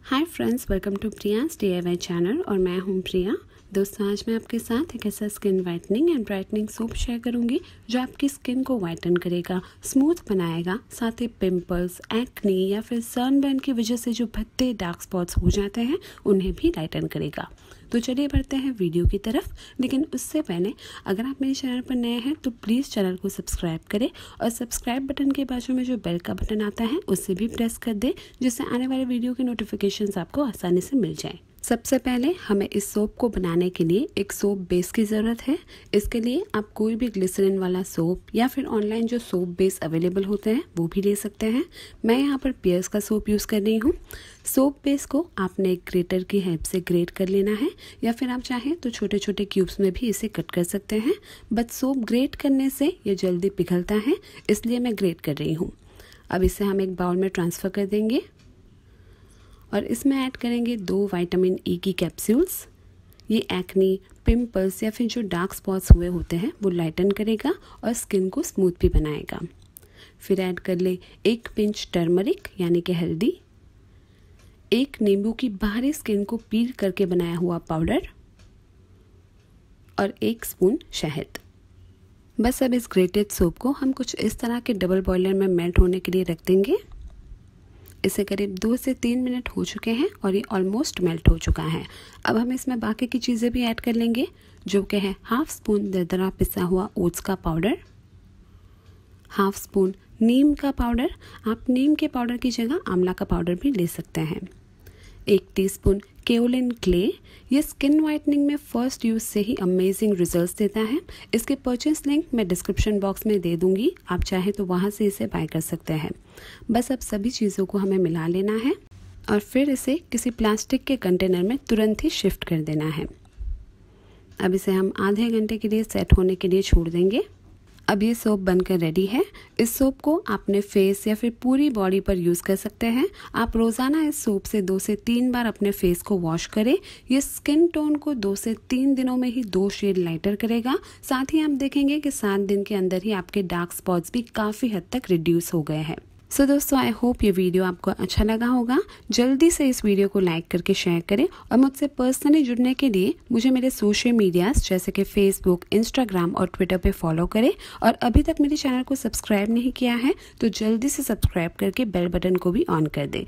hi friends welcome to Priya's DIY channel और मैं हूं प्रिया दोस्तों आज मैं आपके साथ एक ऐसा skin whitening and brightening soap share करूंगी जो आपकी स्किन को वाइटन करेगा स्मूथ बनाएगा साथ ही पिंपल्स एक्नी या फिर सनबर्न की वजह से जो भत्ते डार्क स्पॉट्स हो जाते हैं उन्हें भी लाइटन करेगा तो चलिए बढ़ते हैं वीडियो की तरफ लेकिन उससे पहले अगर आप मेरे चैनल पर नए हैं तो प्लीज़ चैनल को सब्सक्राइब करें और सब्सक्राइब बटन के बाजू में जो बेल का बटन आता है उसे भी प्रेस कर दें जिससे आने वाले वीडियो के नोटिफिकेशन आपको आसानी से मिल जाए सबसे पहले हमें इस सोप को बनाने के लिए एक सोप बेस की ज़रूरत है इसके लिए आप कोई भी ग्लिसरिन वाला सोप या फिर ऑनलाइन जो सोप बेस अवेलेबल होते हैं वो भी ले सकते हैं मैं यहाँ पर पियर्स का सोप यूज़ कर रही हूँ सोप बेस को आपने एक ग्रेटर की हेल्प से ग्रेट कर लेना है या फिर आप चाहें तो छोटे छोटे क्यूब्स में भी इसे कट कर सकते हैं बट सोप ग्रेट करने से ये जल्दी पिघलता है इसलिए मैं ग्रेट कर रही हूँ अब इसे हम एक बाउल में ट्रांसफ़र कर देंगे और इसमें ऐड करेंगे दो विटामिन ई e की कैप्सूल्स ये एक्नी पिंपल्स या फिर जो डार्क स्पॉट्स हुए होते हैं वो लाइटन करेगा और स्किन को स्मूथ भी बनाएगा फिर ऐड कर ले एक पिंच टर्मरिक यानी कि हल्दी एक नींबू की बाहरी स्किन को पील करके बनाया हुआ पाउडर और एक स्पून शहद बस अब इस ग्रेटेड सोप को हम कुछ इस तरह के डबल बॉयलर में मेल्ट होने के लिए रख देंगे इसे करीब दो से तीन मिनट हो चुके हैं और ये ऑलमोस्ट मेल्ट हो चुका है अब हम इसमें बाकी की चीज़ें भी ऐड कर लेंगे जो कि है हाफ स्पून दरदरा पिसा हुआ ओट्स का पाउडर हाफ स्पून नीम का पाउडर आप नीम के पाउडर की जगह आंवला का पाउडर भी ले सकते हैं एक टीस्पून केओलिन क्ले ये स्किन वाइटनिंग में फर्स्ट यूज़ से ही अमेजिंग रिजल्ट्स देता है इसके परचेज लिंक मैं डिस्क्रिप्शन बॉक्स में दे दूंगी आप चाहें तो वहाँ से इसे बाय कर सकते हैं बस अब सभी चीज़ों को हमें मिला लेना है और फिर इसे किसी प्लास्टिक के कंटेनर में तुरंत ही शिफ्ट कर देना है अब इसे हम आधे घंटे के लिए सेट होने के लिए छोड़ देंगे अब ये सोप बनकर रेडी है इस सोप को आपने फेस या फिर पूरी बॉडी पर यूज़ कर सकते हैं आप रोज़ाना इस सोप से दो से तीन बार अपने फेस को वॉश करें ये स्किन टोन को दो से तीन दिनों में ही दो शेड लाइटर करेगा साथ ही आप देखेंगे कि सात दिन के अंदर ही आपके डार्क स्पॉट्स भी काफ़ी हद तक रिड्यूस हो गए हैं सो so, दोस्तों आई होप ये वीडियो आपको अच्छा लगा होगा जल्दी से इस वीडियो को लाइक करके शेयर करें और मुझसे पर्सनली जुड़ने के लिए मुझे मेरे सोशल मीडियाज जैसे कि फेसबुक इंस्टाग्राम और ट्विटर पे फॉलो करें और अभी तक मेरे चैनल को सब्सक्राइब नहीं किया है तो जल्दी से सब्सक्राइब करके बेल बटन को भी ऑन कर दें